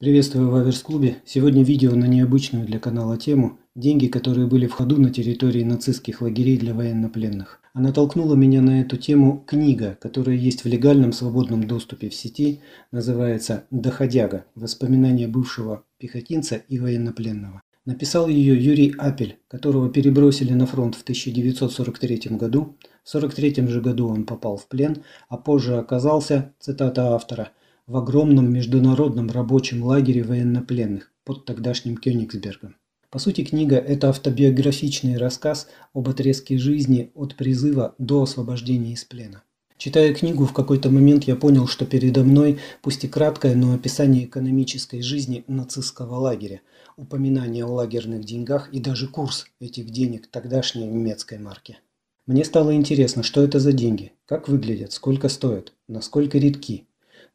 Приветствую в Аверс-клубе. Сегодня видео на необычную для канала тему «Деньги, которые были в ходу на территории нацистских лагерей для военнопленных». Она толкнула меня на эту тему книга, которая есть в легальном свободном доступе в сети, называется «Доходяга. Воспоминания бывшего пехотинца и военнопленного». Написал ее Юрий Апель, которого перебросили на фронт в 1943 году. В 1943 же году он попал в плен, а позже оказался, цитата автора – в огромном международном рабочем лагере военнопленных под тогдашним Кёнигсбергом. По сути, книга – это автобиографичный рассказ об отрезке жизни от призыва до освобождения из плена. Читая книгу, в какой-то момент я понял, что передо мной, пусть и краткое, но описание экономической жизни нацистского лагеря, упоминание о лагерных деньгах и даже курс этих денег тогдашней немецкой марки. Мне стало интересно, что это за деньги, как выглядят, сколько стоят, насколько редки,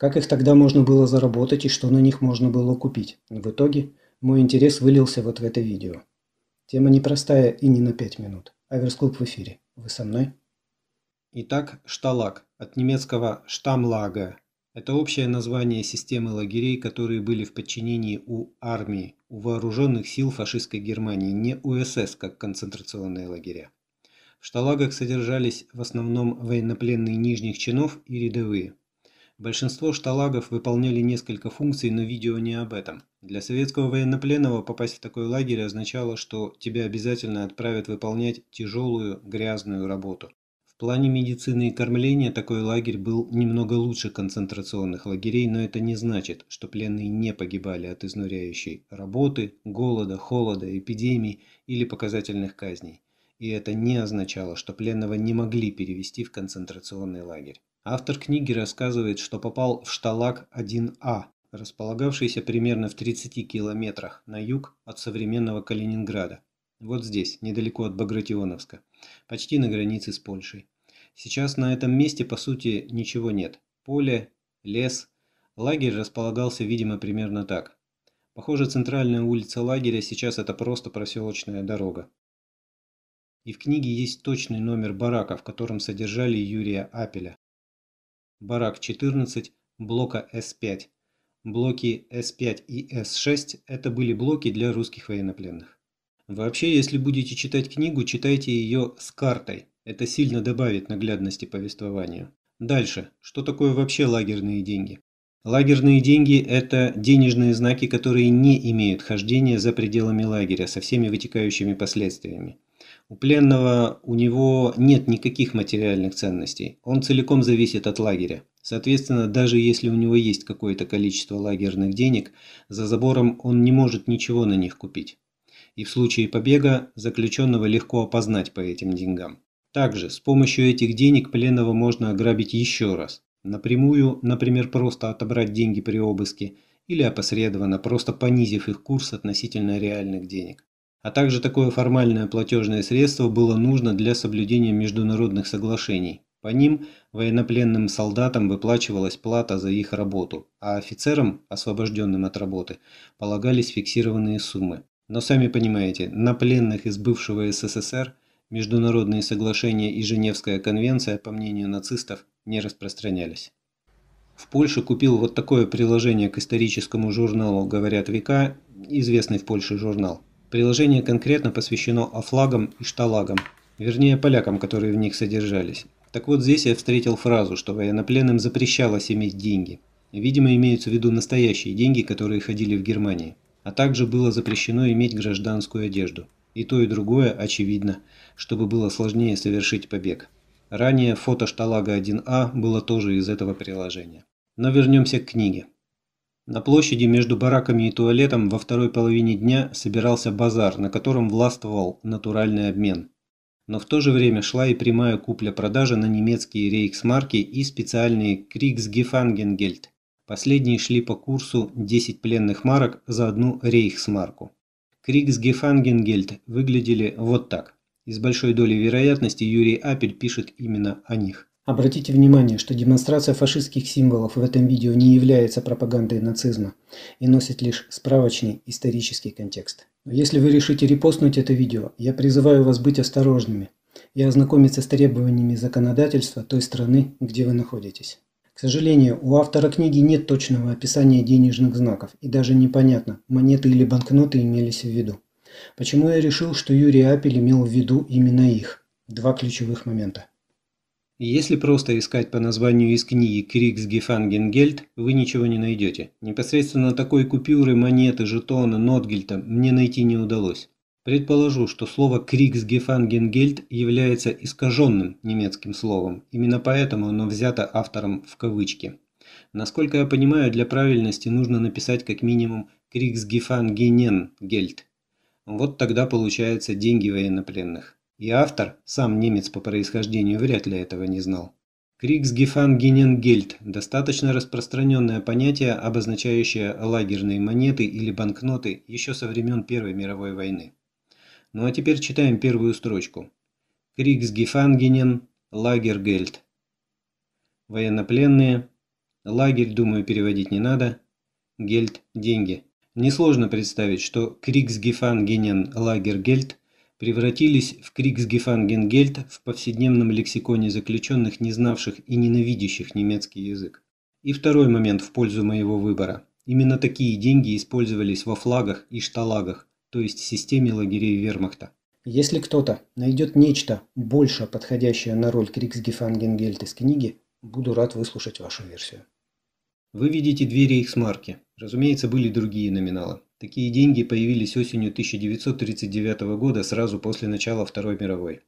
как их тогда можно было заработать и что на них можно было купить? В итоге мой интерес вылился вот в это видео. Тема непростая и не на 5 минут. Аверсклуб в эфире. Вы со мной? Итак, шталаг, от немецкого штамлага. Это общее название системы лагерей, которые были в подчинении у армии, у вооруженных сил фашистской Германии, не у СС, как концентрационные лагеря. В шталагах содержались в основном военнопленные нижних чинов и рядовые. Большинство шталагов выполняли несколько функций, но видео не об этом. Для советского военнопленного попасть в такой лагерь означало, что тебя обязательно отправят выполнять тяжелую, грязную работу. В плане медицины и кормления такой лагерь был немного лучше концентрационных лагерей, но это не значит, что пленные не погибали от изнуряющей работы, голода, холода, эпидемий или показательных казней. И это не означало, что пленного не могли перевести в концентрационный лагерь. Автор книги рассказывает, что попал в Шталак 1А, располагавшийся примерно в 30 километрах на юг от современного Калининграда. Вот здесь, недалеко от Багратионовска, почти на границе с Польшей. Сейчас на этом месте, по сути, ничего нет. Поле, лес. Лагерь располагался, видимо, примерно так. Похоже, центральная улица лагеря сейчас это просто проселочная дорога. И в книге есть точный номер барака, в котором содержали Юрия Апеля барак 14 блока С5. Блоки С5 и С6 – это были блоки для русских военнопленных. Вообще, если будете читать книгу, читайте ее с картой. Это сильно добавит наглядности повествованию. Дальше. Что такое вообще лагерные деньги? Лагерные деньги – это денежные знаки, которые не имеют хождения за пределами лагеря со всеми вытекающими последствиями. У пленного у него нет никаких материальных ценностей. Он целиком зависит от лагеря. Соответственно, даже если у него есть какое-то количество лагерных денег, за забором он не может ничего на них купить. И в случае побега заключенного легко опознать по этим деньгам. Также с помощью этих денег пленного можно ограбить еще раз. Напрямую, например, просто отобрать деньги при обыске, или опосредованно, просто понизив их курс относительно реальных денег а также такое формальное платежное средство было нужно для соблюдения международных соглашений. По ним военнопленным солдатам выплачивалась плата за их работу, а офицерам, освобожденным от работы, полагались фиксированные суммы. Но сами понимаете, на пленных из бывшего СССР международные соглашения и Женевская конвенция, по мнению нацистов, не распространялись. В Польше купил вот такое приложение к историческому журналу «Говорят века», известный в Польше журнал. Приложение конкретно посвящено офлагам и шталагам, вернее полякам, которые в них содержались. Так вот здесь я встретил фразу, что военнопленным запрещалось иметь деньги. Видимо, имеются в виду настоящие деньги, которые ходили в Германии. А также было запрещено иметь гражданскую одежду. И то, и другое, очевидно, чтобы было сложнее совершить побег. Ранее фото шталага 1А было тоже из этого приложения. Но вернемся к книге. На площади между бараками и туалетом во второй половине дня собирался базар, на котором властвовал натуральный обмен. Но в то же время шла и прямая купля-продажа на немецкие рейхсмарки и специальные Кригсгефангенгельд. Последние шли по курсу 10 пленных марок за одну рейхсмарку. Кригсгефангенгельд выглядели вот так. И с большой долей вероятности Юрий Апель пишет именно о них. Обратите внимание, что демонстрация фашистских символов в этом видео не является пропагандой нацизма и носит лишь справочный исторический контекст. если вы решите репостнуть это видео, я призываю вас быть осторожными и ознакомиться с требованиями законодательства той страны, где вы находитесь. К сожалению, у автора книги нет точного описания денежных знаков и даже непонятно, монеты или банкноты имелись в виду. Почему я решил, что Юрий Апель имел в виду именно их? Два ключевых момента. Если просто искать по названию из книги «Криксгефангенгельд», вы ничего не найдете. Непосредственно такой купюры, монеты, жетона, нотгельта мне найти не удалось. Предположу, что слово «Криксгефангенгельд» является искаженным немецким словом, именно поэтому оно взято автором в кавычки. Насколько я понимаю, для правильности нужно написать как минимум «Криксгефангененгельд». Вот тогда получается деньги военнопленных. И автор, сам немец по происхождению, вряд ли этого не знал. Криксгефангененгельд – достаточно распространенное понятие, обозначающее лагерные монеты или банкноты еще со времен Первой мировой войны. Ну а теперь читаем первую строчку. Криксгефангенен – лагергельд. Военнопленные. Лагерь, думаю, переводить не надо. Гельд – деньги. Несложно представить, что Криксгефангенен лагергельд превратились в Криксгефангенгельд в повседневном лексиконе заключенных, не знавших и ненавидящих немецкий язык. И второй момент в пользу моего выбора. Именно такие деньги использовались во флагах и шталагах, то есть в системе лагерей вермахта. Если кто-то найдет нечто больше подходящее на роль Криксгефангенгельд из книги, буду рад выслушать вашу версию. Вы видите двери их рейхсмарки. Разумеется, были другие номиналы. Такие деньги появились осенью 1939 года, сразу после начала Второй мировой.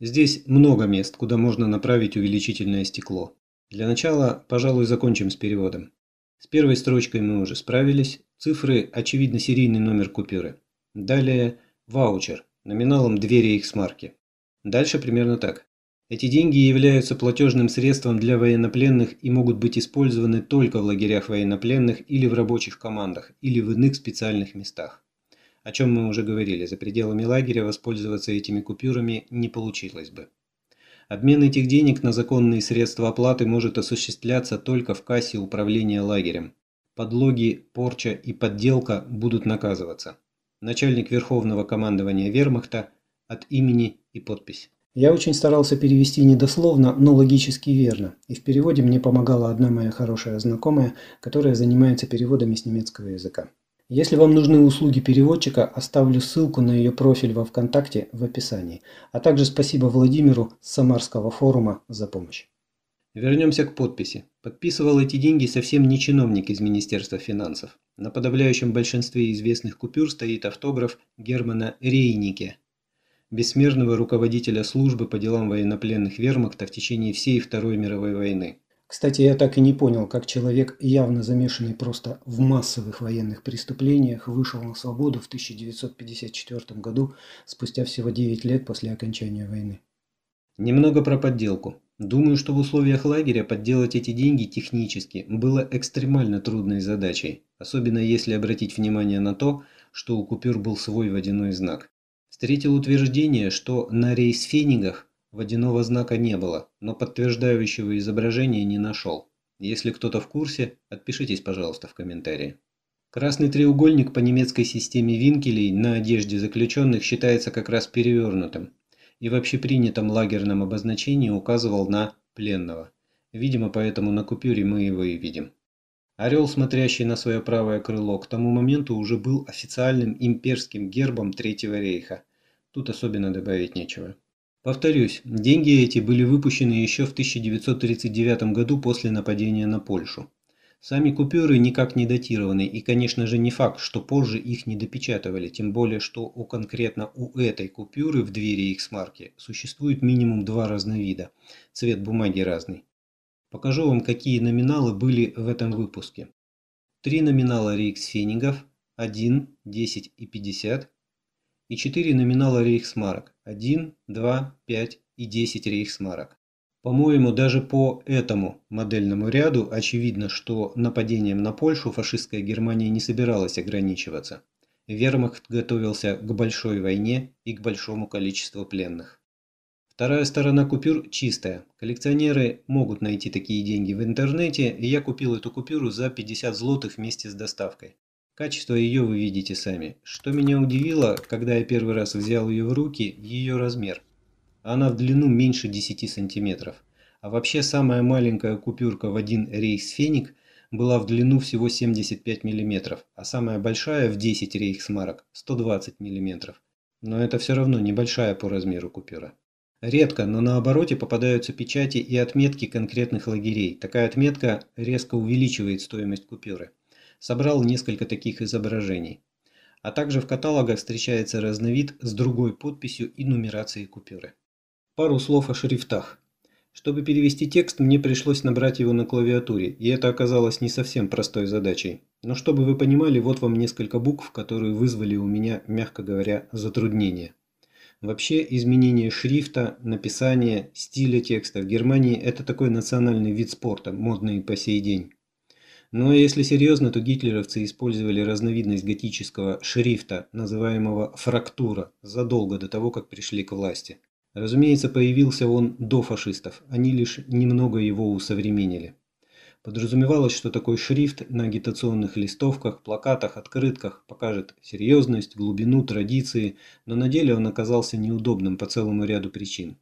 Здесь много мест, куда можно направить увеличительное стекло. Для начала, пожалуй, закончим с переводом. С первой строчкой мы уже справились. Цифры, очевидно, серийный номер купюры. Далее ваучер, номиналом две рейхсмарки. Дальше примерно так. Эти деньги являются платежным средством для военнопленных и могут быть использованы только в лагерях военнопленных или в рабочих командах, или в иных специальных местах. О чем мы уже говорили, за пределами лагеря воспользоваться этими купюрами не получилось бы. Обмен этих денег на законные средства оплаты может осуществляться только в кассе управления лагерем. Подлоги, порча и подделка будут наказываться. Начальник Верховного командования Вермахта от имени и подпись. Я очень старался перевести недословно, но логически верно. И в переводе мне помогала одна моя хорошая знакомая, которая занимается переводами с немецкого языка. Если вам нужны услуги переводчика, оставлю ссылку на ее профиль во ВКонтакте в описании. А также спасибо Владимиру с Самарского форума за помощь. Вернемся к подписи. Подписывал эти деньги совсем не чиновник из Министерства финансов. На подавляющем большинстве известных купюр стоит автограф Германа Рейнике, бессмертного руководителя службы по делам военнопленных вермахта в течение всей Второй мировой войны. Кстати, я так и не понял, как человек, явно замешанный просто в массовых военных преступлениях, вышел на свободу в 1954 году, спустя всего 9 лет после окончания войны. Немного про подделку. Думаю, что в условиях лагеря подделать эти деньги технически было экстремально трудной задачей, особенно если обратить внимание на то, что у купюр был свой водяной знак. Встретил утверждение, что на рейс рейсфенигах водяного знака не было, но подтверждающего изображения не нашел. Если кто-то в курсе, отпишитесь, пожалуйста, в комментарии. Красный треугольник по немецкой системе винкелей на одежде заключенных считается как раз перевернутым и в общепринятом лагерном обозначении указывал на пленного. Видимо, поэтому на купюре мы его и видим. Орел, смотрящий на свое правое крыло, к тому моменту уже был официальным имперским гербом Третьего рейха – Тут особенно добавить нечего. Повторюсь, деньги эти были выпущены еще в 1939 году после нападения на Польшу. Сами купюры никак не датированы, и, конечно же, не факт, что позже их не допечатывали, тем более, что у конкретно у этой купюры в двери их смарки существует минимум два разновида, цвет бумаги разный. Покажу вам, какие номиналы были в этом выпуске. Три номинала рейксфенингов, 1, 10 и 50, и 4 номинала рейхсмарок – 1, 2, 5 и 10 рейхсмарок. По-моему, даже по этому модельному ряду очевидно, что нападением на Польшу фашистская Германия не собиралась ограничиваться. Вермахт готовился к большой войне и к большому количеству пленных. Вторая сторона купюр чистая. Коллекционеры могут найти такие деньги в интернете, и я купил эту купюру за 50 злотых вместе с доставкой. Качество ее вы видите сами. Что меня удивило, когда я первый раз взял ее в руки, ее размер. Она в длину меньше 10 сантиметров. А вообще самая маленькая купюрка в один рейхсфеник была в длину всего 75 миллиметров, а самая большая в 10 рейхсмарок – 120 миллиметров. Но это все равно небольшая по размеру купюра. Редко, но на обороте попадаются печати и отметки конкретных лагерей. Такая отметка резко увеличивает стоимость купюры собрал несколько таких изображений. А также в каталогах встречается разновид с другой подписью и нумерацией купюры. Пару слов о шрифтах. Чтобы перевести текст, мне пришлось набрать его на клавиатуре, и это оказалось не совсем простой задачей. Но чтобы вы понимали, вот вам несколько букв, которые вызвали у меня, мягко говоря, затруднения. Вообще, изменение шрифта, написания, стиля текста в Германии – это такой национальный вид спорта, модный по сей день. Но если серьезно, то гитлеровцы использовали разновидность готического шрифта, называемого фрактура, задолго до того, как пришли к власти. Разумеется, появился он до фашистов, они лишь немного его усовременили. Подразумевалось, что такой шрифт на агитационных листовках, плакатах, открытках покажет серьезность, глубину, традиции, но на деле он оказался неудобным по целому ряду причин.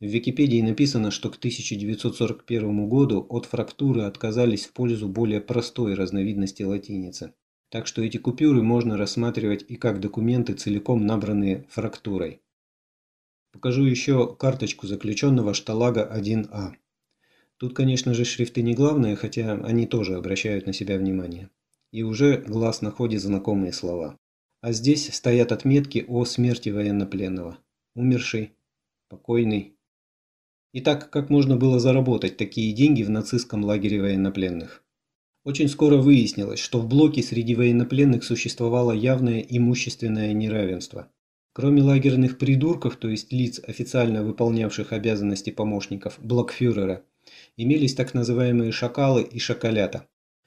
В Википедии написано, что к 1941 году от фрактуры отказались в пользу более простой разновидности латиницы. Так что эти купюры можно рассматривать и как документы, целиком набранные фрактурой. Покажу еще карточку заключенного шталага 1А. Тут, конечно же, шрифты не главные, хотя они тоже обращают на себя внимание. И уже глаз находит знакомые слова. А здесь стоят отметки о смерти военнопленного. Умерший, покойный, и так как можно было заработать такие деньги в нацистском лагере военнопленных? Очень скоро выяснилось, что в блоке среди военнопленных существовало явное имущественное неравенство. Кроме лагерных придурков, то есть лиц, официально выполнявших обязанности помощников блокфюрера, имелись так называемые шакалы и шакалята.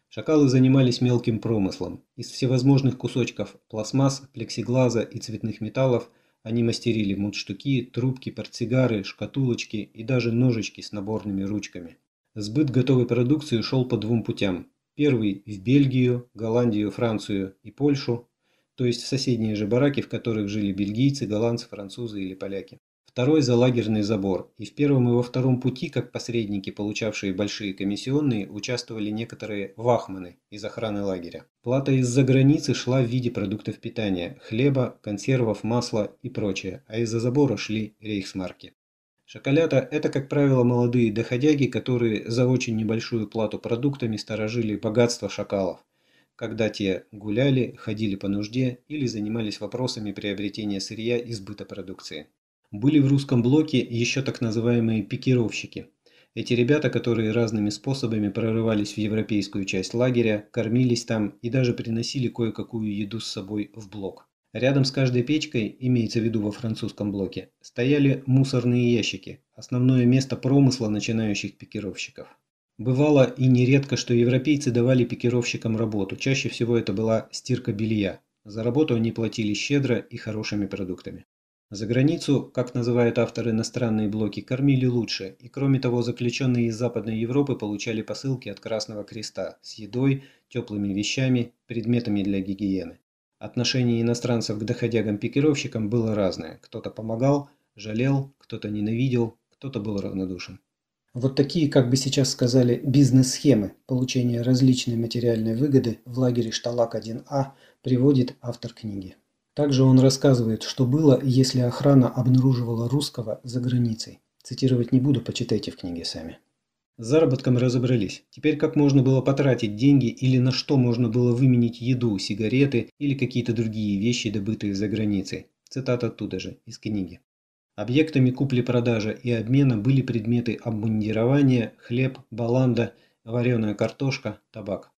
Шакалы занимались мелким промыслом. Из всевозможных кусочков пластмасс, плексиглаза и цветных металлов – они мастерили мундштуки, трубки, портсигары, шкатулочки и даже ножички с наборными ручками. Сбыт готовой продукции шел по двум путям. Первый – в Бельгию, Голландию, Францию и Польшу, то есть в соседние же бараки, в которых жили бельгийцы, голландцы, французы или поляки второй за лагерный забор, и в первом и во втором пути, как посредники, получавшие большие комиссионные, участвовали некоторые вахманы из охраны лагеря. Плата из-за границы шла в виде продуктов питания – хлеба, консервов, масла и прочее, а из-за забора шли рейхсмарки. Шоколята – это, как правило, молодые доходяги, которые за очень небольшую плату продуктами сторожили богатство шакалов когда те гуляли, ходили по нужде или занимались вопросами приобретения сырья и сбыта продукции. Были в русском блоке еще так называемые пикировщики. Эти ребята, которые разными способами прорывались в европейскую часть лагеря, кормились там и даже приносили кое-какую еду с собой в блок. Рядом с каждой печкой, имеется в виду во французском блоке, стояли мусорные ящики, основное место промысла начинающих пикировщиков. Бывало и нередко, что европейцы давали пикировщикам работу, чаще всего это была стирка белья. За работу они платили щедро и хорошими продуктами. За границу, как называют авторы, иностранные блоки кормили лучше, и кроме того, заключенные из Западной Европы получали посылки от Красного Креста с едой, теплыми вещами, предметами для гигиены. Отношение иностранцев к доходягам-пикировщикам было разное. Кто-то помогал, жалел, кто-то ненавидел, кто-то был равнодушен. Вот такие, как бы сейчас сказали, бизнес-схемы получения различной материальной выгоды в лагере Шталак-1А приводит автор книги. Также он рассказывает, что было, если охрана обнаруживала русского за границей. Цитировать не буду, почитайте в книге сами. С заработком разобрались. Теперь как можно было потратить деньги или на что можно было выменить еду, сигареты или какие-то другие вещи, добытые за границей. Цитата оттуда же, из книги. Объектами купли-продажи и обмена были предметы обмундирования, хлеб, баланда, вареная картошка, табак.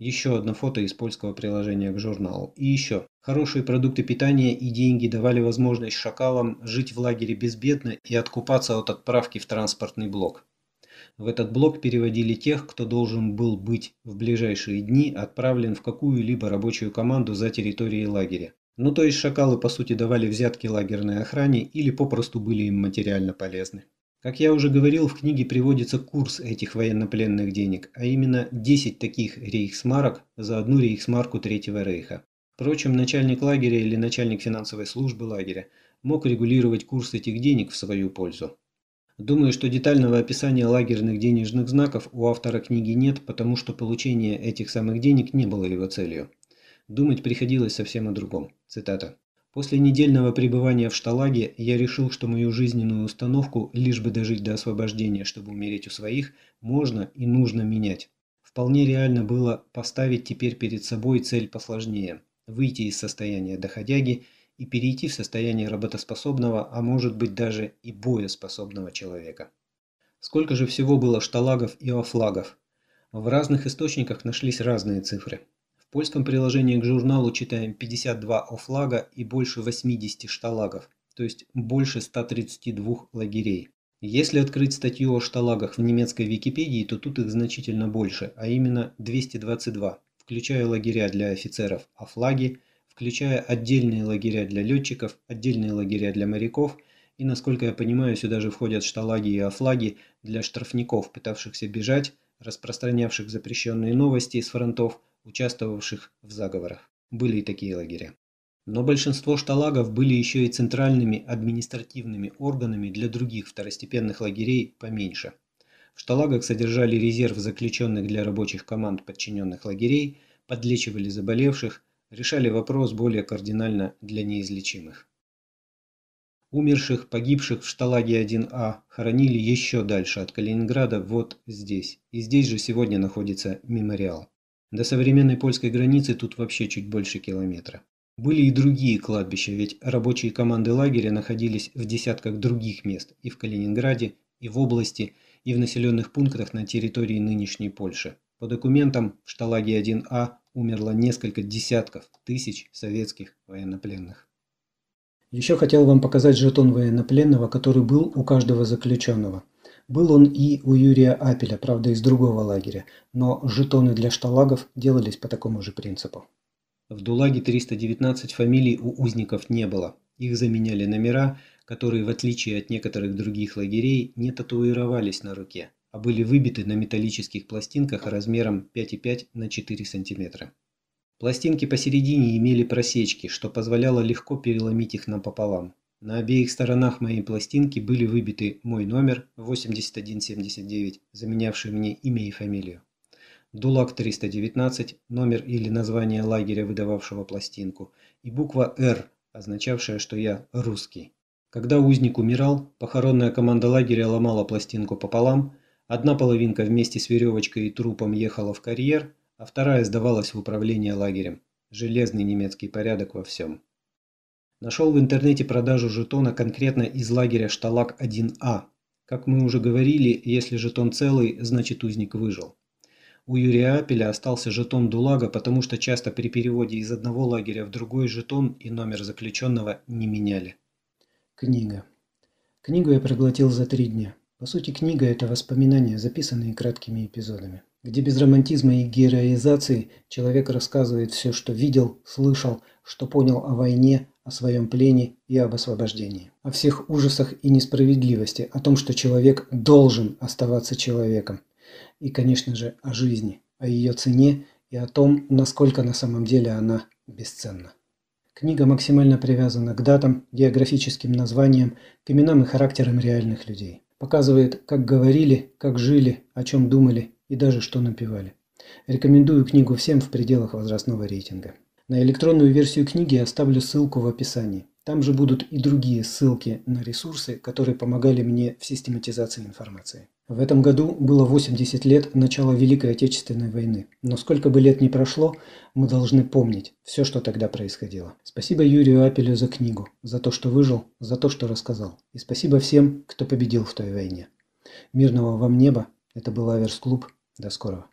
Еще одно фото из польского приложения к журналу. И еще. Хорошие продукты питания и деньги давали возможность шакалам жить в лагере безбедно и откупаться от отправки в транспортный блок. В этот блок переводили тех, кто должен был быть в ближайшие дни отправлен в какую-либо рабочую команду за территорией лагеря. Ну то есть шакалы по сути давали взятки лагерной охране или попросту были им материально полезны. Как я уже говорил, в книге приводится курс этих военнопленных денег, а именно 10 таких рейхсмарок за одну рейхсмарку Третьего рейха. Впрочем, начальник лагеря или начальник финансовой службы лагеря мог регулировать курс этих денег в свою пользу. Думаю, что детального описания лагерных денежных знаков у автора книги нет, потому что получение этих самых денег не было его целью. Думать приходилось совсем о другом. Цитата. После недельного пребывания в Шталаге я решил, что мою жизненную установку, лишь бы дожить до освобождения, чтобы умереть у своих, можно и нужно менять. Вполне реально было поставить теперь перед собой цель посложнее – выйти из состояния доходяги и перейти в состояние работоспособного, а может быть даже и боеспособного человека. Сколько же всего было шталагов и офлагов? В разных источниках нашлись разные цифры. В польском приложении к журналу читаем 52 офлага и больше 80 шталагов, то есть больше 132 лагерей. Если открыть статью о шталагах в немецкой Википедии, то тут их значительно больше, а именно 222, включая лагеря для офицеров, а флаги, включая отдельные лагеря для летчиков, отдельные лагеря для моряков, и, насколько я понимаю, сюда же входят шталаги и офлаги для штрафников, пытавшихся бежать, распространявших запрещенные новости из фронтов – участвовавших в заговорах. Были и такие лагеря. Но большинство шталагов были еще и центральными административными органами для других второстепенных лагерей поменьше. В шталагах содержали резерв заключенных для рабочих команд подчиненных лагерей, подлечивали заболевших, решали вопрос более кардинально для неизлечимых. Умерших, погибших в шталаге 1А хоронили еще дальше от Калининграда, вот здесь. И здесь же сегодня находится мемориал. До современной польской границы тут вообще чуть больше километра. Были и другие кладбища, ведь рабочие команды лагеря находились в десятках других мест и в Калининграде, и в области, и в населенных пунктах на территории нынешней Польши. По документам в Шталаге 1А умерло несколько десятков тысяч советских военнопленных. Еще хотел вам показать жетон военнопленного, который был у каждого заключенного. Был он и у Юрия Апеля, правда из другого лагеря, но жетоны для шталагов делались по такому же принципу. В ДУЛАГе 319 фамилий у узников не было. Их заменяли номера, которые, в отличие от некоторых других лагерей, не татуировались на руке, а были выбиты на металлических пластинках размером 5,5 на 4 см. Пластинки посередине имели просечки, что позволяло легко переломить их напополам. На обеих сторонах моей пластинки были выбиты мой номер 8179, заменявший мне имя и фамилию. ДУЛАК 319, номер или название лагеря, выдававшего пластинку, и буква «Р», означавшая, что я русский. Когда узник умирал, похоронная команда лагеря ломала пластинку пополам, одна половинка вместе с веревочкой и трупом ехала в карьер, а вторая сдавалась в управление лагерем. Железный немецкий порядок во всем. Нашел в интернете продажу жетона конкретно из лагеря Шталак-1А. Как мы уже говорили, если жетон целый, значит узник выжил. У Юрия Апеля остался жетон Дулага, потому что часто при переводе из одного лагеря в другой жетон и номер заключенного не меняли. Книга. Книгу я проглотил за три дня. По сути, книга – это воспоминания, записанные краткими эпизодами, где без романтизма и героизации человек рассказывает все, что видел, слышал, что понял о войне, о своем плене и об освобождении, о всех ужасах и несправедливости, о том, что человек должен оставаться человеком, и, конечно же, о жизни, о ее цене и о том, насколько на самом деле она бесценна. Книга максимально привязана к датам, географическим названиям, к именам и характерам реальных людей. Показывает, как говорили, как жили, о чем думали и даже что напевали. Рекомендую книгу всем в пределах возрастного рейтинга. На электронную версию книги оставлю ссылку в описании. Там же будут и другие ссылки на ресурсы, которые помогали мне в систематизации информации. В этом году было 80 лет начала Великой Отечественной войны. Но сколько бы лет ни прошло, мы должны помнить все, что тогда происходило. Спасибо Юрию Апелю за книгу, за то, что выжил, за то, что рассказал. И спасибо всем, кто победил в той войне. Мирного вам неба. Это был Аверс Клуб. До скорого.